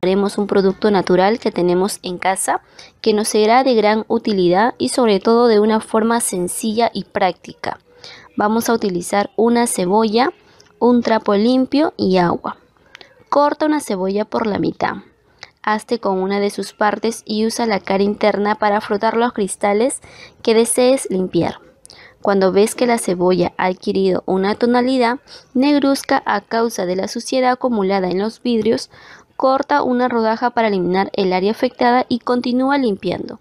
Haremos un producto natural que tenemos en casa que nos será de gran utilidad y sobre todo de una forma sencilla y práctica. Vamos a utilizar una cebolla, un trapo limpio y agua. Corta una cebolla por la mitad. Hazte con una de sus partes y usa la cara interna para frotar los cristales que desees limpiar. Cuando ves que la cebolla ha adquirido una tonalidad negruzca a causa de la suciedad acumulada en los vidrios, corta una rodaja para eliminar el área afectada y continúa limpiando.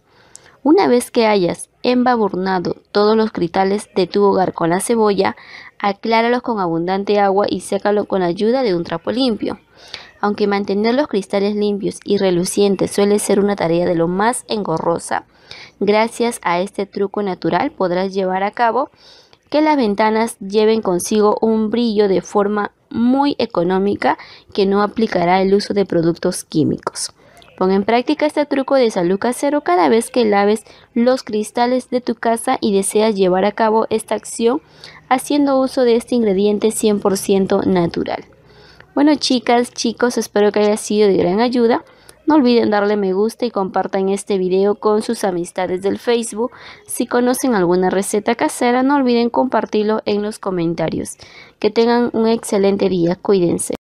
Una vez que hayas embaburnado todos los cristales de tu hogar con la cebolla, acláralos con abundante agua y sécalo con ayuda de un trapo limpio. Aunque mantener los cristales limpios y relucientes suele ser una tarea de lo más engorrosa, gracias a este truco natural podrás llevar a cabo que las ventanas lleven consigo un brillo de forma muy económica que no aplicará el uso de productos químicos. Pon en práctica este truco de salud casero cada vez que laves los cristales de tu casa y deseas llevar a cabo esta acción haciendo uso de este ingrediente 100% natural. Bueno chicas, chicos, espero que haya sido de gran ayuda. No olviden darle me gusta y compartan este video con sus amistades del Facebook. Si conocen alguna receta casera, no olviden compartirlo en los comentarios. Que tengan un excelente día. Cuídense.